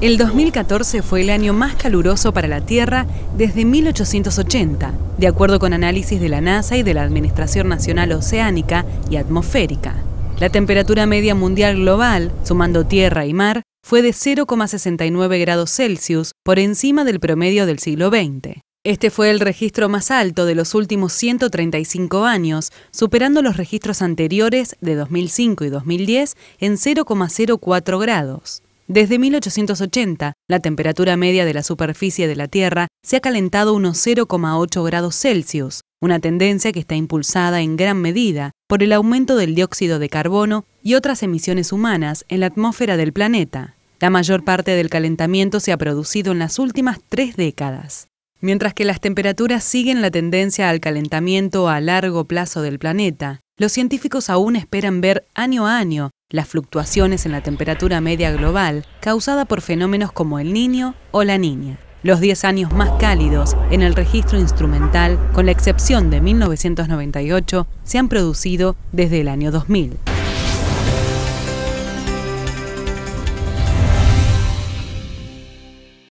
El 2014 fue el año más caluroso para la Tierra desde 1880, de acuerdo con análisis de la NASA y de la Administración Nacional Oceánica y Atmosférica. La temperatura media mundial global, sumando tierra y mar, fue de 0,69 grados Celsius por encima del promedio del siglo XX. Este fue el registro más alto de los últimos 135 años, superando los registros anteriores de 2005 y 2010 en 0,04 grados. Desde 1880, la temperatura media de la superficie de la Tierra se ha calentado unos 0,8 grados Celsius, una tendencia que está impulsada en gran medida por el aumento del dióxido de carbono y otras emisiones humanas en la atmósfera del planeta. La mayor parte del calentamiento se ha producido en las últimas tres décadas. Mientras que las temperaturas siguen la tendencia al calentamiento a largo plazo del planeta, los científicos aún esperan ver año a año las fluctuaciones en la temperatura media global causada por fenómenos como el niño o la niña. Los 10 años más cálidos en el registro instrumental, con la excepción de 1998, se han producido desde el año 2000.